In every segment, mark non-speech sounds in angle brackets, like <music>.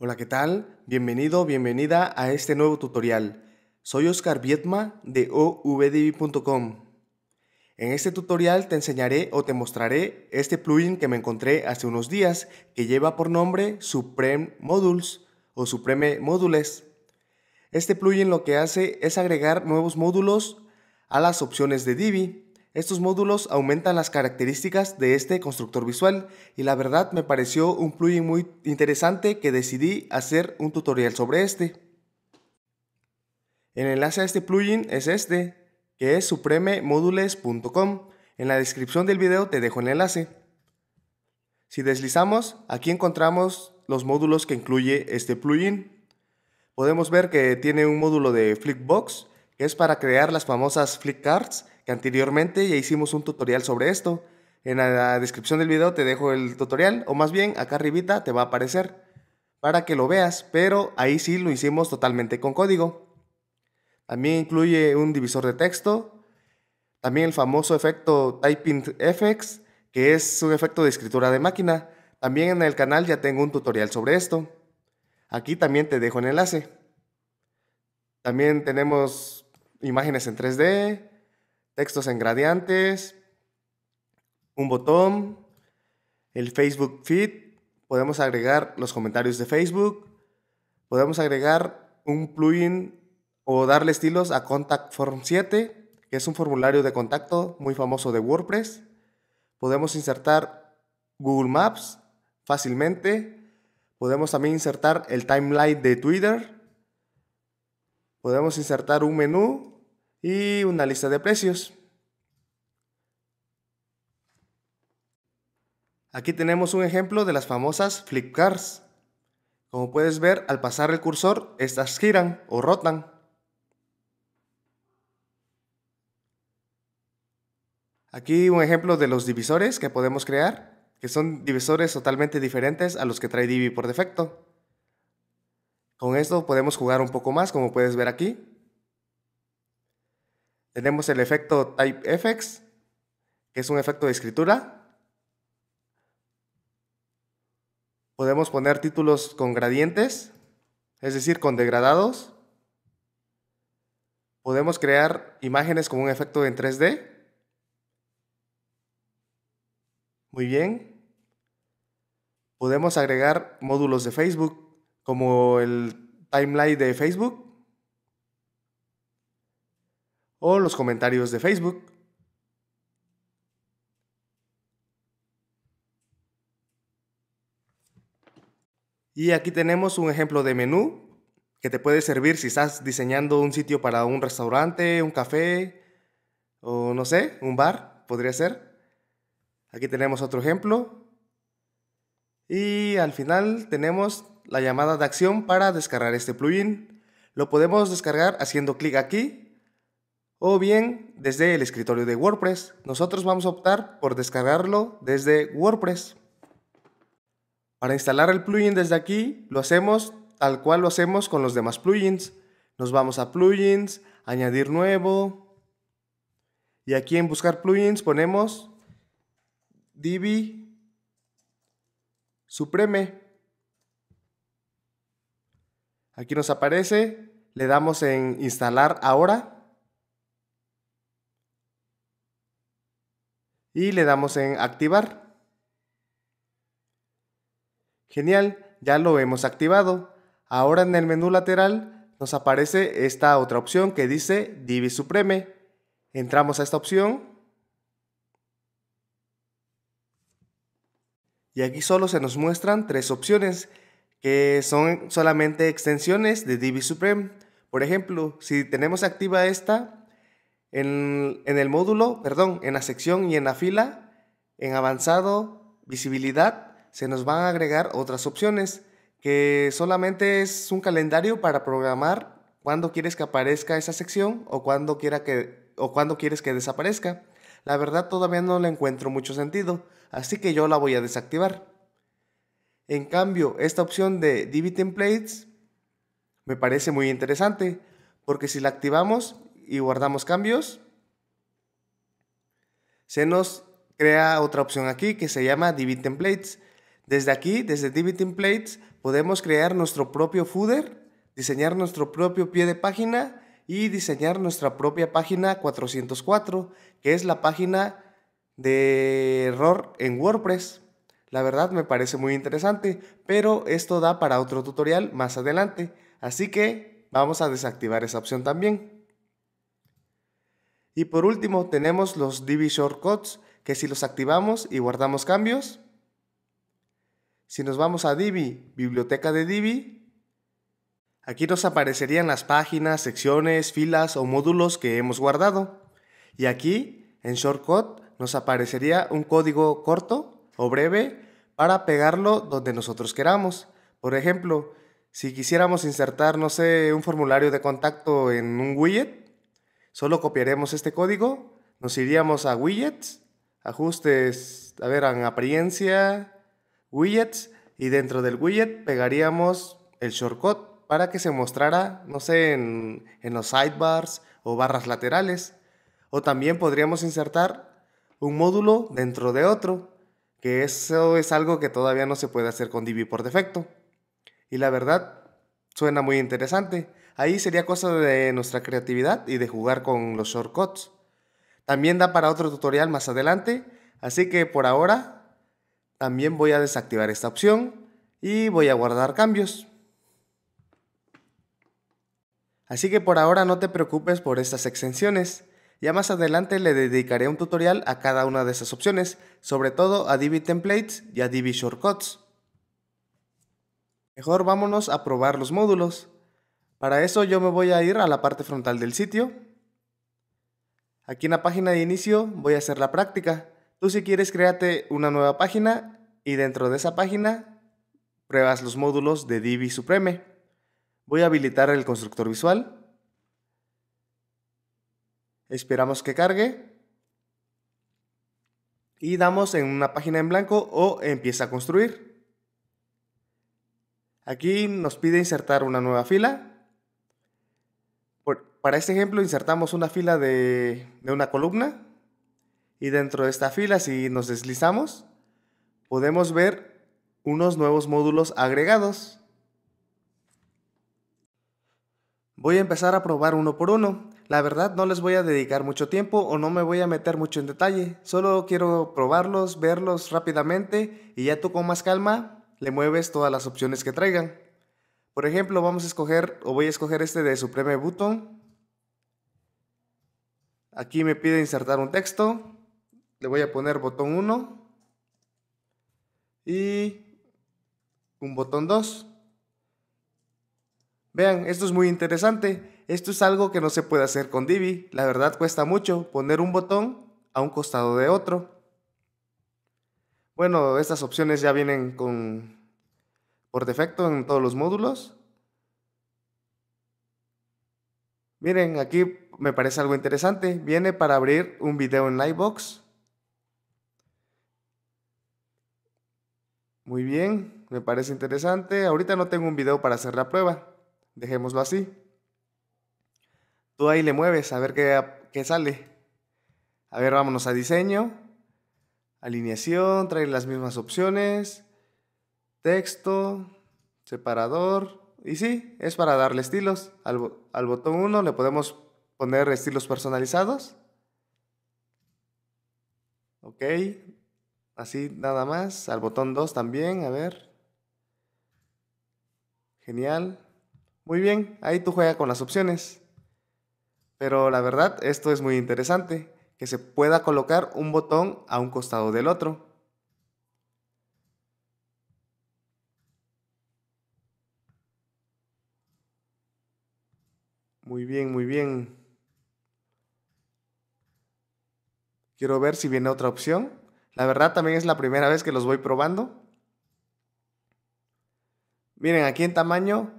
Hola, ¿qué tal? Bienvenido, bienvenida a este nuevo tutorial. Soy Oscar Vietma de OVDB.com En este tutorial te enseñaré o te mostraré este plugin que me encontré hace unos días que lleva por nombre Supreme Modules o Supreme Módules. Este plugin lo que hace es agregar nuevos módulos a las opciones de Divi estos módulos aumentan las características de este constructor visual y la verdad me pareció un plugin muy interesante que decidí hacer un tutorial sobre este. El enlace a este plugin es este, que es suprememodules.com. En la descripción del video te dejo el enlace. Si deslizamos, aquí encontramos los módulos que incluye este plugin. Podemos ver que tiene un módulo de Flickbox que es para crear las famosas Flip cards, que anteriormente ya hicimos un tutorial sobre esto. En la descripción del video te dejo el tutorial, o más bien acá arribita te va a aparecer para que lo veas, pero ahí sí lo hicimos totalmente con código. También incluye un divisor de texto, también el famoso efecto Typing FX, que es un efecto de escritura de máquina. También en el canal ya tengo un tutorial sobre esto. Aquí también te dejo el enlace. También tenemos imágenes en 3D, textos en gradientes, un botón, el Facebook feed, podemos agregar los comentarios de Facebook, podemos agregar un plugin o darle estilos a Contact Form 7, que es un formulario de contacto muy famoso de WordPress. Podemos insertar Google Maps fácilmente. Podemos también insertar el timeline de Twitter Podemos insertar un menú y una lista de precios. Aquí tenemos un ejemplo de las famosas flip cars. Como puedes ver, al pasar el cursor, estas giran o rotan. Aquí un ejemplo de los divisores que podemos crear, que son divisores totalmente diferentes a los que trae Divi por defecto. Con esto podemos jugar un poco más, como puedes ver aquí. Tenemos el efecto TypeFX, que es un efecto de escritura. Podemos poner títulos con gradientes, es decir, con degradados. Podemos crear imágenes con un efecto en 3D. Muy bien. Podemos agregar módulos de Facebook como el timeline de Facebook o los comentarios de Facebook. Y aquí tenemos un ejemplo de menú que te puede servir si estás diseñando un sitio para un restaurante, un café o no sé, un bar, podría ser. Aquí tenemos otro ejemplo. Y al final tenemos la llamada de acción para descargar este plugin. Lo podemos descargar haciendo clic aquí o bien desde el escritorio de WordPress. Nosotros vamos a optar por descargarlo desde WordPress. Para instalar el plugin desde aquí lo hacemos al cual lo hacemos con los demás plugins. Nos vamos a plugins, añadir nuevo y aquí en buscar plugins ponemos Divi Supreme. Aquí nos aparece, le damos en instalar ahora y le damos en activar. Genial, ya lo hemos activado. Ahora en el menú lateral nos aparece esta otra opción que dice Divi Supreme. Entramos a esta opción y aquí solo se nos muestran tres opciones que son solamente extensiones de Divi Supreme. Por ejemplo, si tenemos activa esta en, el módulo, perdón, en la sección y en la fila, en avanzado, visibilidad, se nos van a agregar otras opciones que solamente es un calendario para programar cuando quieres que aparezca esa sección o cuando quiera que, o cuándo quieres que desaparezca. La verdad todavía no le encuentro mucho sentido, así que yo la voy a desactivar. En cambio, esta opción de Divi Templates me parece muy interesante porque si la activamos y guardamos cambios, se nos crea otra opción aquí que se llama Divi Templates. Desde aquí, desde Divi Templates, podemos crear nuestro propio footer, diseñar nuestro propio pie de página y diseñar nuestra propia página 404, que es la página de error en WordPress. La verdad me parece muy interesante, pero esto da para otro tutorial más adelante, así que vamos a desactivar esa opción también. Y por último tenemos los Divi Shortcuts, que si los activamos y guardamos cambios, si nos vamos a Divi, biblioteca de Divi, aquí nos aparecerían las páginas, secciones, filas o módulos que hemos guardado. Y aquí, en Shortcut, nos aparecería un código corto o breve para pegarlo donde nosotros queramos. Por ejemplo, si quisiéramos insertar, no sé, un formulario de contacto en un widget, solo copiaremos este código, nos iríamos a widgets, ajustes, a ver, en apariencia, widgets, y dentro del widget pegaríamos el shortcut para que se mostrara, no sé, en, en los sidebars o barras laterales. O también podríamos insertar un módulo dentro de otro que eso es algo que todavía no se puede hacer con Divi por defecto. Y la verdad, suena muy interesante. Ahí sería cosa de nuestra creatividad y de jugar con los shortcuts. También da para otro tutorial más adelante, así que por ahora también voy a desactivar esta opción y voy a guardar cambios. Así que por ahora no te preocupes por estas extensiones, ya más adelante le dedicaré un tutorial a cada una de esas opciones, sobre todo a Divi Templates y a Divi Shortcuts. Mejor vámonos a probar los módulos. Para eso yo me voy a ir a la parte frontal del sitio. Aquí en la página de inicio voy a hacer la práctica. Tú si quieres créate una nueva página y dentro de esa página pruebas los módulos de Divi Supreme. Voy a habilitar el constructor visual Esperamos que cargue. Y damos en una página en blanco o empieza a construir. Aquí nos pide insertar una nueva fila. para este ejemplo insertamos una fila de una columna. Y dentro de esta fila, si nos deslizamos, podemos ver unos nuevos módulos agregados. Voy a empezar a probar uno por uno. La verdad no les voy a dedicar mucho tiempo o no me voy a meter mucho en detalle, solo quiero probarlos, verlos rápidamente y ya tú con más calma le mueves todas las opciones que traigan. Por ejemplo, vamos a escoger o voy a escoger este de Supreme Button. Aquí me pide insertar un texto. Le voy a poner botón 1 y un botón 2. Vean, esto es muy interesante. Esto es algo que no se puede hacer con Divi. La verdad cuesta mucho poner un botón a un costado de otro. Bueno, estas opciones ya vienen con por defecto en todos los módulos. Miren, aquí me parece algo interesante. Viene para abrir un video en Livebox. Muy bien, me parece interesante. Ahorita no tengo un video para hacer la prueba. Dejémoslo así. Tú ahí le mueves a ver qué, sale. A ver, vámonos a diseño. Alineación, trae las mismas opciones. Texto, separador. Y sí, es para darle estilos. Al, al botón 1 le podemos poner estilos personalizados. Ok, así nada más. Al botón 2 también, a ver. Genial. Muy bien, ahí tú juega con las opciones. Pero la verdad, esto es muy interesante, que se pueda colocar un botón a un costado del otro. Muy bien, muy bien. Quiero ver si viene otra opción. La verdad también es la primera vez que los voy probando. Miren, aquí en tamaño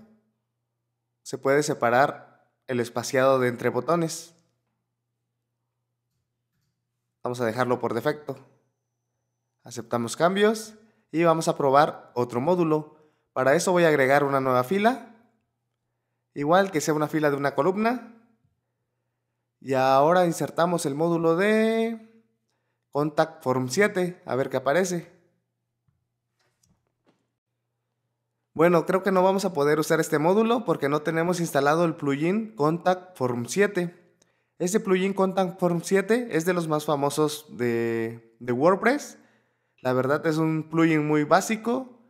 se puede separar el espaciado de entre botones. Vamos a dejarlo por defecto. Aceptamos cambios y vamos a probar otro módulo. Para eso voy a agregar una nueva fila, igual que sea una fila de una columna. Y ahora insertamos el módulo de contact form 7, a ver qué aparece. Bueno, creo que no vamos a poder usar este módulo porque no tenemos instalado el plugin Contact Form 7. Este plugin Contact Form 7 es de los más famosos de, WordPress. La verdad es un plugin muy básico,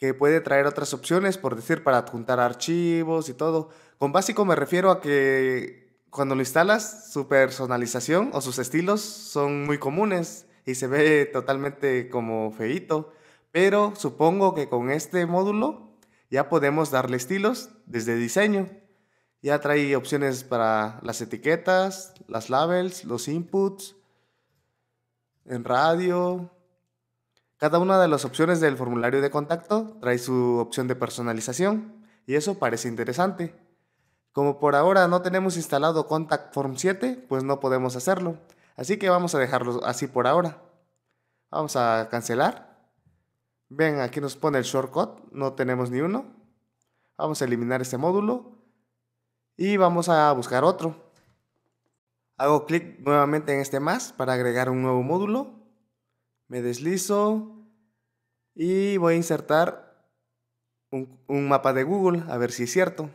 que puede traer otras opciones, por decir, para adjuntar archivos y todo. Con básico me refiero a que cuando lo instalas, su personalización o sus estilos son muy comunes y se ve totalmente como feito. Pero supongo que con este módulo ya podemos darle estilos desde diseño. Ya trae opciones para las etiquetas, las labels, los inputs, en radio. Cada una de las opciones del formulario de contacto trae su opción de personalización y eso parece interesante. Como por ahora no tenemos instalado Contact Form 7, pues no podemos hacerlo. Así que vamos a dejarlo así por ahora. Vamos a cancelar. Ven, aquí nos pone el shortcut, no tenemos ni uno. Vamos a eliminar este módulo y vamos a buscar otro. Hago clic nuevamente en este más para agregar un nuevo módulo. Me deslizo y voy a insertar un, un mapa de Google a ver si es cierto.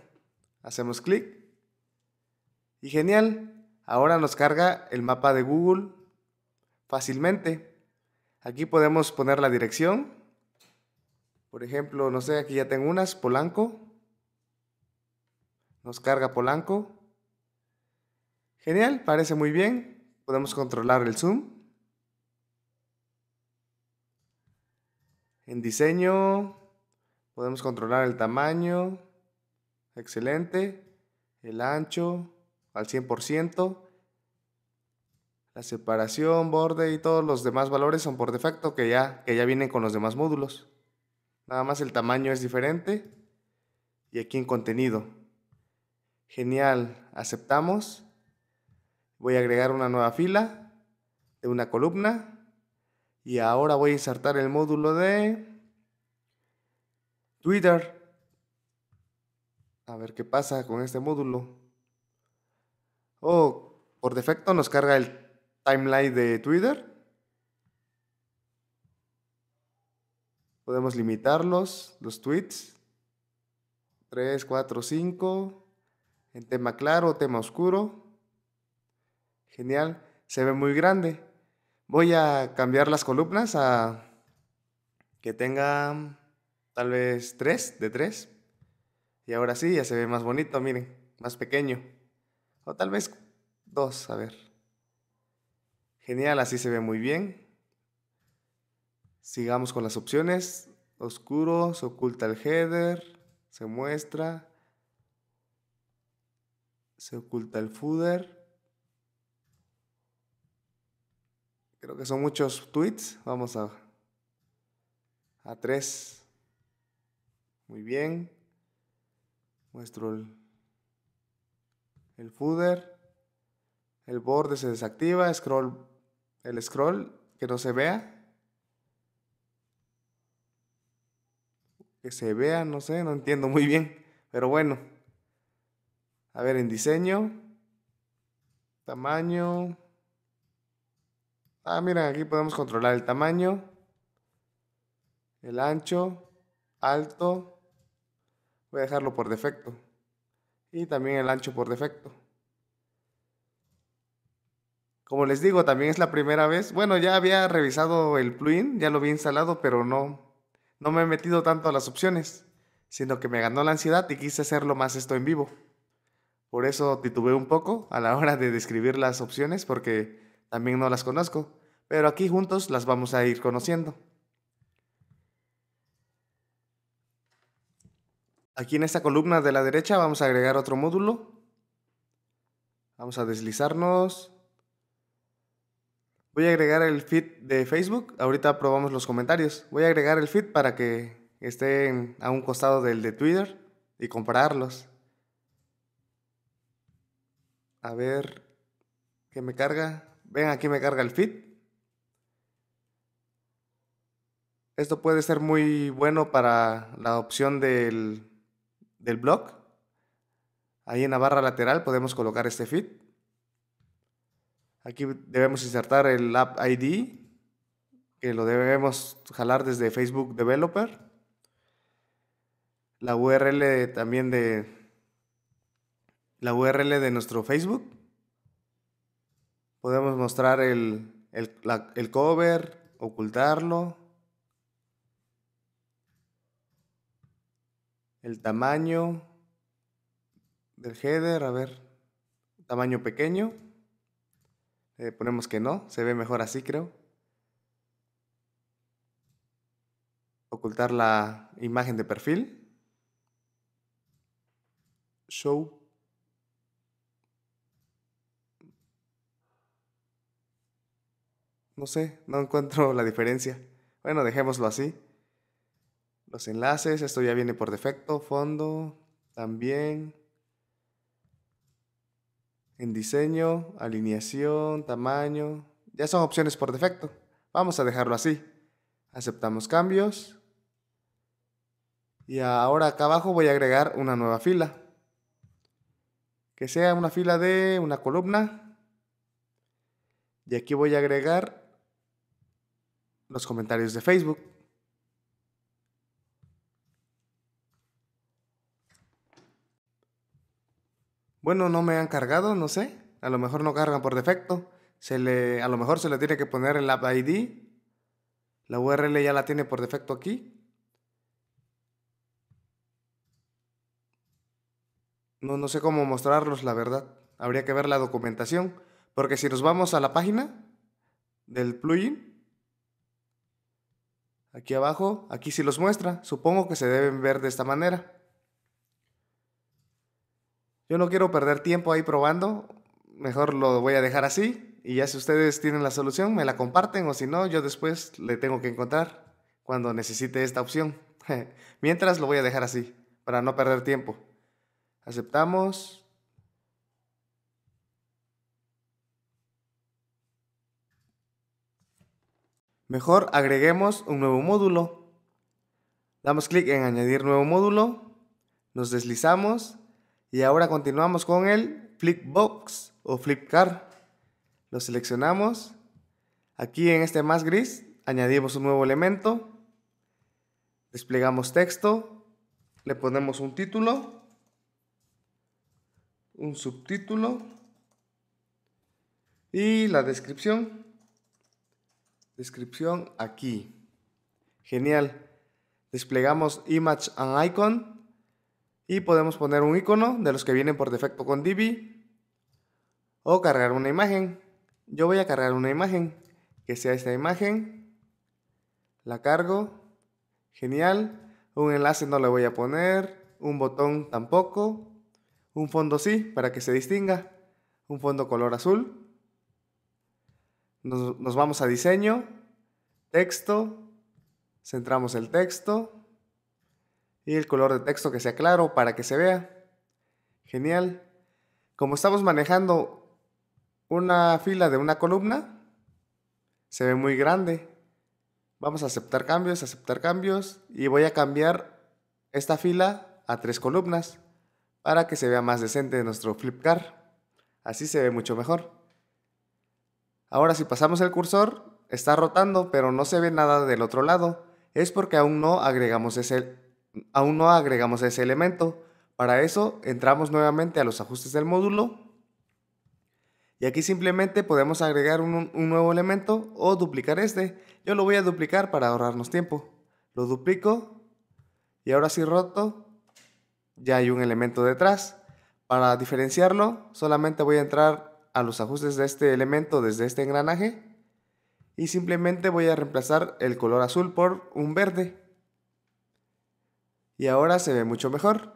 Hacemos clic y genial, ahora nos carga el mapa de Google fácilmente. Aquí podemos poner la dirección por ejemplo, no sé, aquí ya tengo unas, Polanco. Nos carga Polanco. Genial, parece muy bien. Podemos controlar el zoom. En diseño podemos controlar el tamaño. Excelente. El ancho al 100%. La separación, borde y todos los demás valores son por defecto que ya, que vienen con los demás módulos. Nada más el tamaño es diferente. Y aquí en contenido. Genial, aceptamos. Voy a agregar una nueva fila de una columna. Y ahora voy a insertar el módulo de Twitter. A ver qué pasa con este módulo. Oh, por defecto nos carga el timeline de Twitter Podemos limitarlos, los tweets. 3, 4, 5. En tema claro, tema oscuro. Genial. Se ve muy grande. Voy a cambiar las columnas a que tenga tal vez 3 de 3. Y ahora sí, ya se ve más bonito, miren, más pequeño. O tal vez 2, a ver. Genial, así se ve muy bien. Sigamos con las opciones. Oscuro, se oculta el header, se muestra, se oculta el footer. Creo que son muchos tweets. Vamos a, a tres. Muy bien. Muestro el, el footer. El borde se desactiva. Scroll, el scroll que no se vea. que se vea, no sé, no entiendo muy bien, pero bueno. A ver, en diseño, tamaño. Ah, miren, aquí podemos controlar el tamaño, el ancho, alto. Voy a dejarlo por defecto. Y también el ancho por defecto. Como les digo, también es la primera vez. Bueno, ya había revisado el plugin, ya lo había instalado, pero no, no me he metido tanto a las opciones, sino que me ganó la ansiedad y quise hacerlo más esto en vivo. Por eso titubeé un poco a la <laughs> hora de describir las opciones porque también no las conozco, pero aquí juntos las vamos a ir conociendo. Aquí en esta columna de la derecha vamos a agregar otro módulo. Vamos a deslizarnos Voy a agregar el feed de Facebook. Ahorita probamos los comentarios. Voy a agregar el feed para que estén a un costado del de Twitter y compararlos. A ver, ¿qué me carga? Ven, aquí me carga el feed. Esto puede ser muy bueno para la opción del, del blog. Ahí en la barra lateral podemos colocar este feed. Aquí debemos insertar el App ID, que lo debemos jalar desde Facebook Developer. La URL también de la URL de nuestro Facebook. Podemos mostrar el, el cover, ocultarlo, el tamaño del header, a ver, tamaño pequeño. Eh, ponemos que no, se ve mejor así creo. Ocultar la imagen de perfil. Show. No sé, no encuentro la diferencia. Bueno, dejémoslo así. Los enlaces, esto ya viene por defecto. Fondo, también en diseño, alineación, tamaño. Ya son opciones por defecto. Vamos a dejarlo así. Aceptamos cambios. Y ahora acá abajo voy a agregar una nueva fila. Que sea una fila de una columna. Y aquí voy a agregar los comentarios de Facebook. bueno, no me han cargado, no sé, a lo mejor no cargan por defecto, se le, a lo mejor se le tiene que poner el app ID, la URL ya la tiene por defecto aquí. No, no sé cómo mostrarlos, la verdad. Habría que ver la documentación, porque si nos vamos a la página del plugin, aquí abajo, aquí sí los muestra. Supongo que se deben ver de esta manera. Yo no quiero perder tiempo ahí probando, mejor lo voy a dejar así y ya si ustedes tienen la solución me la comparten o si no, yo después le tengo que encontrar cuando necesite esta opción. <laughs> Mientras lo voy a dejar así, para no perder tiempo. Aceptamos. Mejor agreguemos un nuevo módulo. Damos clic en añadir nuevo módulo, nos deslizamos y ahora continuamos con el Flipbox o Flipcar. Lo seleccionamos. Aquí en este más gris añadimos un nuevo elemento. Desplegamos texto. Le ponemos un título. Un subtítulo. Y la descripción. Descripción aquí. Genial. Desplegamos Image and Icon. Y podemos poner un icono de los que vienen por defecto con Divi o cargar una imagen. Yo voy a cargar una imagen, que sea esta imagen. La cargo. Genial. Un enlace no le voy a poner, un botón tampoco, un fondo sí, para que se distinga. Un fondo color azul. Nos, vamos a diseño, texto, centramos el texto y el color de texto que sea claro para que se vea. Genial. Como estamos manejando una fila de una columna, se ve muy grande. Vamos a aceptar cambios, aceptar cambios y voy a cambiar esta fila a tres columnas para que se vea más decente nuestro Flipkart. Así se ve mucho mejor. Ahora si pasamos el cursor, está rotando, pero no se ve nada del otro lado. Es porque aún no agregamos ese aún no agregamos ese elemento. Para eso entramos nuevamente a los ajustes del módulo y aquí simplemente podemos agregar un, nuevo elemento o duplicar este. Yo lo voy a duplicar para ahorrarnos tiempo. Lo duplico y ahora si roto ya hay un elemento detrás. Para diferenciarlo solamente voy a entrar a los ajustes de este elemento desde este engranaje y simplemente voy a reemplazar el color azul por un verde y ahora se ve mucho mejor.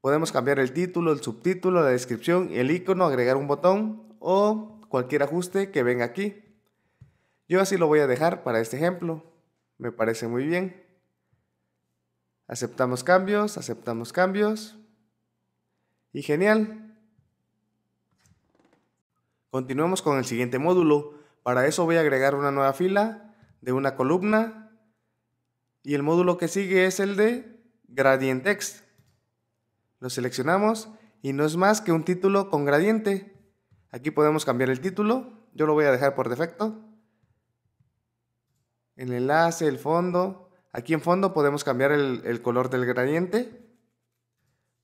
Podemos cambiar el título, el subtítulo, la descripción, el icono, agregar un botón o cualquier ajuste que venga aquí. Yo así lo voy a dejar para este ejemplo. Me parece muy bien. Aceptamos cambios, aceptamos cambios. Y genial. Continuemos con el siguiente módulo. Para eso voy a agregar una nueva fila de una columna y el módulo que sigue es el de Gradient Text. Lo seleccionamos y no es más que un título con gradiente. Aquí podemos cambiar el título, yo lo voy a dejar por defecto. El enlace, el fondo. Aquí en fondo podemos cambiar el, el color del gradiente.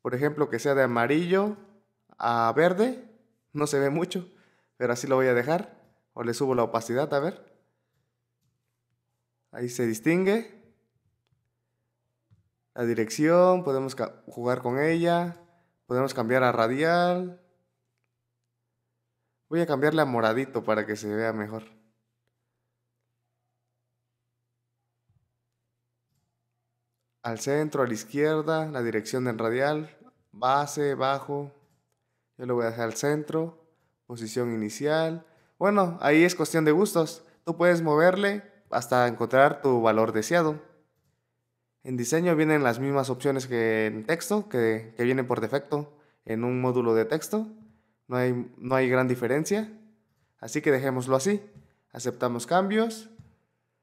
Por ejemplo, que sea de amarillo a verde. No se ve mucho, pero así lo voy a dejar. O le subo la opacidad, a ver. Ahí se distingue la dirección, podemos jugar con ella, podemos cambiar a radial. Voy a cambiarle a moradito para que se vea mejor. Al centro, a la izquierda, la dirección del radial, base, bajo. Yo lo voy a dejar al centro, posición inicial. Bueno, ahí es cuestión de gustos. Tú puedes moverle hasta encontrar tu valor deseado. En diseño vienen las mismas opciones que en texto, que, vienen por defecto en un módulo de texto. No hay, no hay gran diferencia. Así que dejémoslo así. Aceptamos cambios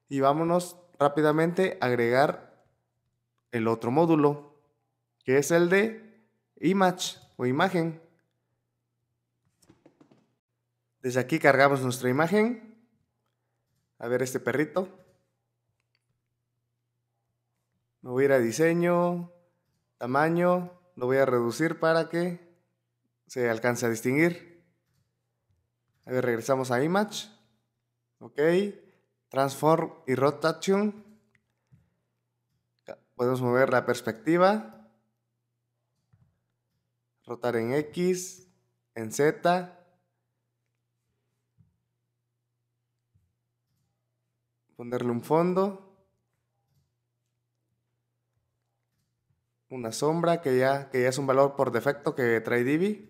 y vámonos rápidamente a agregar el otro módulo, que es el de image o imagen. Desde aquí cargamos nuestra imagen. A ver este perrito. Me voy a a diseño, tamaño, lo voy a reducir para que se alcance a distinguir. A ver, regresamos a Image. Ok. Transform y Rotation. Podemos mover la perspectiva. Rotar en X, en Z. Ponerle un fondo. una sombra, que ya, que ya es un valor por defecto que trae Divi.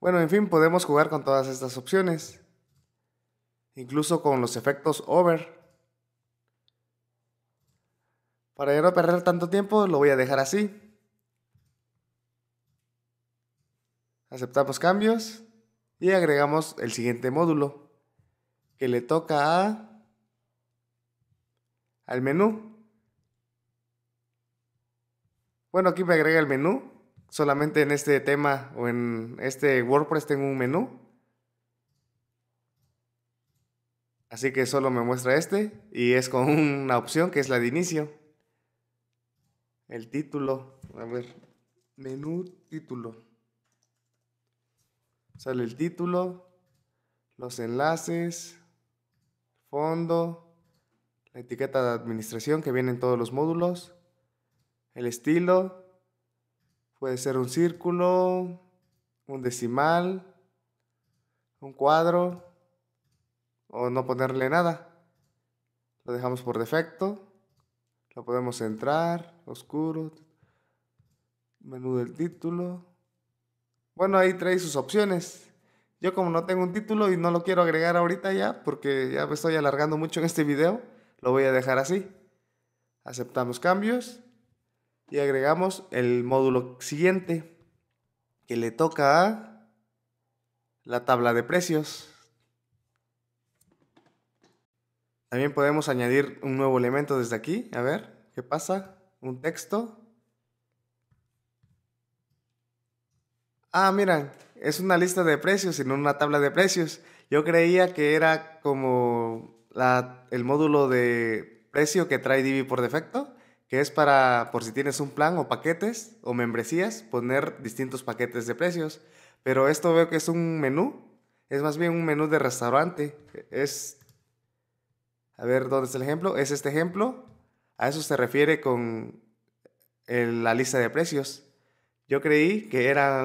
Bueno, en fin, podemos jugar con todas estas opciones. Incluso con los efectos over. Para no perder tanto tiempo, lo voy a dejar así. Aceptamos cambios y agregamos el siguiente módulo que le toca a al menú bueno, aquí me agrega el menú. Solamente en este tema o en este WordPress tengo un menú. Así que solo me muestra este y es con una opción que es la de inicio. El título, a ver, menú título. Sale el título, los enlaces, fondo, la etiqueta de administración que viene en todos los módulos, el estilo, puede ser un círculo, un decimal, un cuadro o no ponerle nada. Lo dejamos por defecto. Lo podemos centrar, oscuro, menú del título. Bueno, ahí trae sus opciones. Yo como no tengo un título y no lo quiero agregar ahorita ya, porque ya me estoy alargando mucho en este video, lo voy a dejar así. Aceptamos cambios. Y agregamos el módulo siguiente, que le toca a la tabla de precios. También podemos añadir un nuevo elemento desde aquí. A ver, ¿qué pasa? Un texto. Ah, mira es una lista de precios y no una tabla de precios. Yo creía que era como el módulo de precio que trae Divi por defecto, que es para, por si tienes un plan o paquetes o membresías, poner distintos paquetes de precios. Pero esto veo que es un menú, es más bien un menú de restaurante. Es, a ver, ¿dónde es el ejemplo? Es este ejemplo. A eso se refiere con eh, la lista de precios. Yo creí que era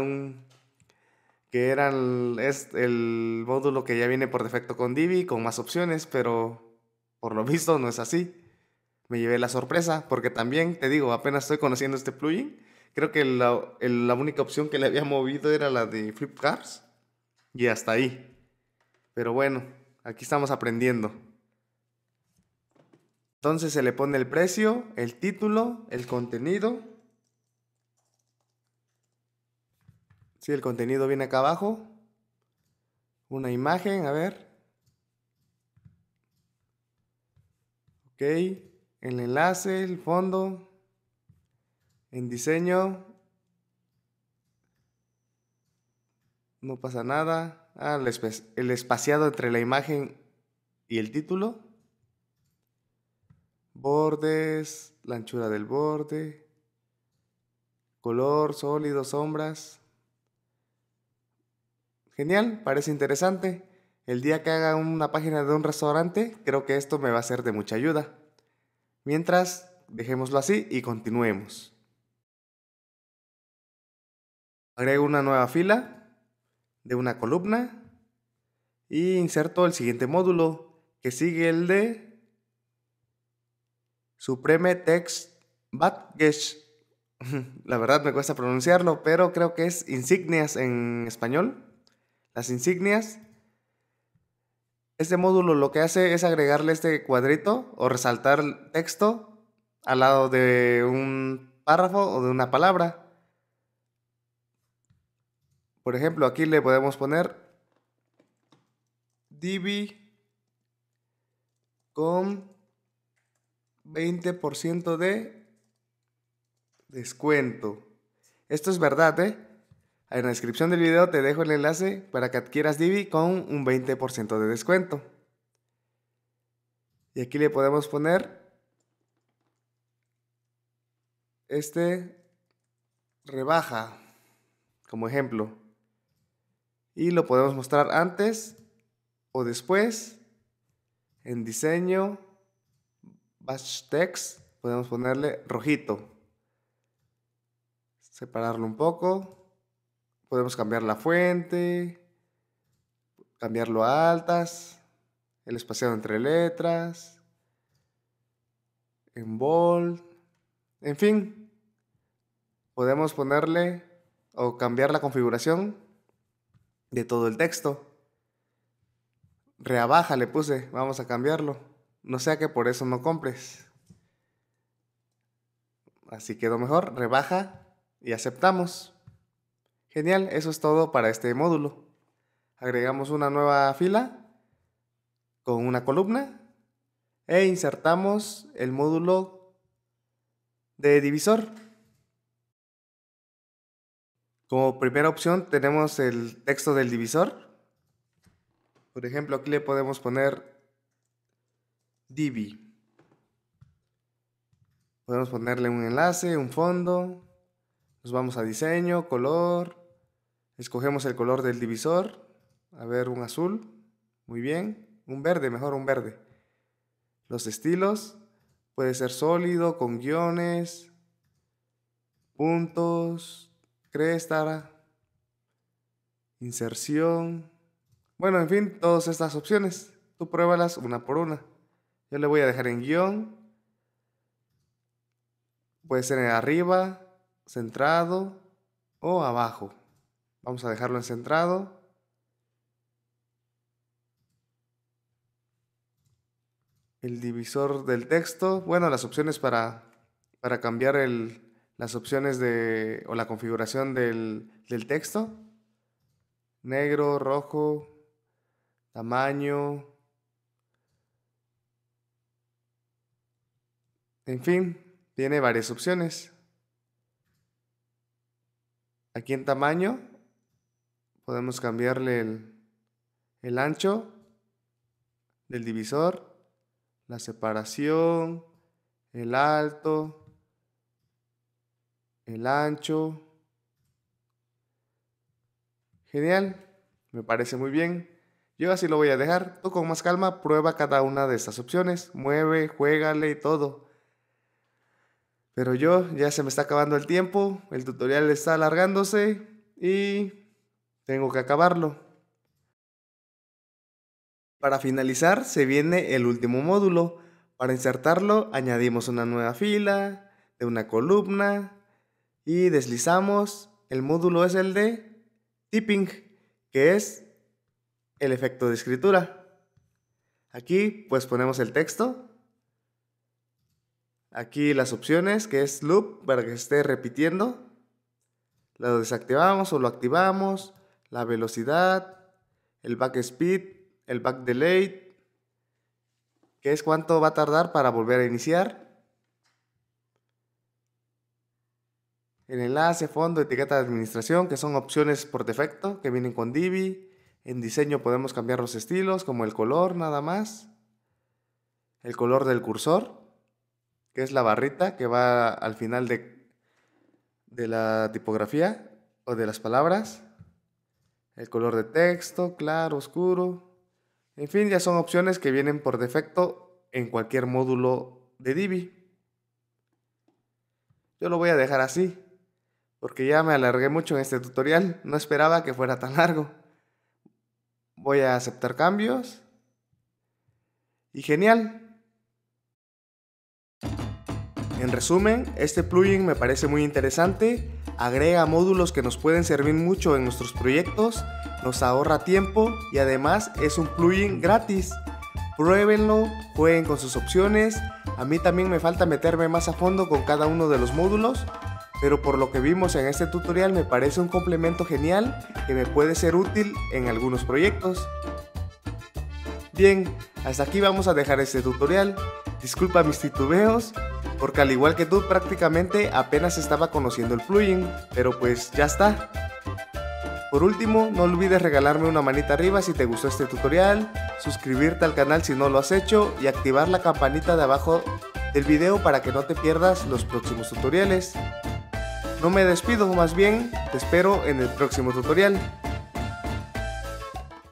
que eran es el módulo que ya viene por defecto con Divi, con más opciones, pero por lo <laughs> visto no es así me llevé la sorpresa, porque también, te digo, apenas estoy conociendo este plugin. Creo que la, única opción que le había movido era la de Flip Cars. Y hasta ahí. Pero bueno, aquí estamos aprendiendo. Entonces se le pone el precio, el título, el contenido. si el contenido viene acá abajo. Una imagen, a ver. Ok el enlace, el fondo, en diseño, no pasa nada. Ah, el espaciado entre la imagen y el título. Bordes, la anchura del borde, color, sólido, sombras. Genial, parece interesante. El día que haga una página de un restaurante, creo que esto me va a ser de mucha ayuda. Mientras, dejémoslo así y continuemos. Agrego una nueva fila de una columna y inserto el siguiente módulo que sigue el de Supreme Text Batgesh. <laughs> La verdad me cuesta pronunciarlo, pero creo que es insignias en español. Las insignias este módulo lo que hace es agregarle este cuadrito o resaltar texto al lado de un párrafo o de una palabra. Por ejemplo, aquí le podemos poner Divi con 20% de descuento. Esto es verdad, ¿eh? En la descripción del video te dejo el enlace para que adquieras Divi con un 20% de descuento. Y aquí le podemos poner este rebaja como ejemplo. Y lo podemos mostrar antes o después. En diseño, batch text, podemos ponerle rojito. Separarlo un poco. Podemos cambiar la fuente, cambiarlo a altas, el espaciado entre letras, en bold, en fin. Podemos ponerle o cambiar la configuración de todo el texto. Reabaja le puse, vamos a cambiarlo. No sea que por eso no compres. Así quedó mejor, rebaja y aceptamos. Genial, eso es todo para este módulo. Agregamos una nueva fila con una columna e insertamos el módulo de divisor. Como primera opción tenemos el texto del divisor. Por ejemplo, aquí le podemos poner divi. Podemos ponerle un enlace, un fondo. Nos vamos a diseño, color, Escogemos el color del divisor. A ver, un azul. Muy bien. Un verde, mejor un verde. Los estilos. Puede ser sólido, con guiones, puntos, cresta, inserción. Bueno, en fin, todas estas opciones. Tú pruébalas una por una. Yo le voy a dejar en guión. Puede ser en arriba, centrado o abajo. Vamos a dejarlo en centrado. El divisor del texto. Bueno, las opciones para, para cambiar el, las opciones de, o la configuración del, del texto. Negro, rojo, tamaño. En fin, tiene varias opciones. Aquí en tamaño Podemos cambiarle el, ancho del divisor, la separación, el alto, el ancho. Genial, me parece muy bien. Yo así lo voy a dejar. Tú con más calma prueba cada una de estas opciones. Mueve, juégale y todo. Pero yo ya se me está acabando el tiempo, el tutorial está alargándose y tengo que acabarlo. Para finalizar se viene el último módulo. Para insertarlo añadimos una nueva fila, de una columna y deslizamos. El módulo es el de tipping, que es el efecto de escritura. Aquí pues ponemos el texto. Aquí las opciones, que es loop, para que esté repitiendo. Lo desactivamos o lo activamos la velocidad, el back speed, el back delay, que es cuánto va a tardar para volver a iniciar. El enlace, fondo, etiqueta de administración, que son opciones por defecto que vienen con Divi. En diseño podemos cambiar los estilos, como el color nada más. El color del cursor, que es la barrita que va al final de, de la tipografía o de las palabras el color de texto, claro, oscuro. En fin, ya son opciones que vienen por defecto en cualquier módulo de Divi. Yo lo voy a dejar así, porque ya me alargué mucho en este tutorial, no esperaba que fuera tan largo. Voy a aceptar cambios. Y genial. En resumen, este plugin me parece muy interesante agrega módulos que nos pueden servir mucho en nuestros proyectos, nos ahorra tiempo y además es un plugin gratis. Pruébenlo, jueguen con sus opciones. A mí también me falta meterme más a fondo con cada uno de los módulos, pero por lo que vimos en este tutorial me parece un complemento genial que me puede ser útil en algunos proyectos. Bien, hasta aquí vamos a dejar este tutorial. Disculpa mis titubeos, porque al igual que tú prácticamente apenas estaba conociendo el plugin, pero pues ya está. Por último, no olvides regalarme una manita arriba si te gustó este tutorial, suscribirte al canal si no lo has hecho y activar la campanita de abajo del video para que no te pierdas los próximos tutoriales. No me despido, más bien te espero en el próximo tutorial.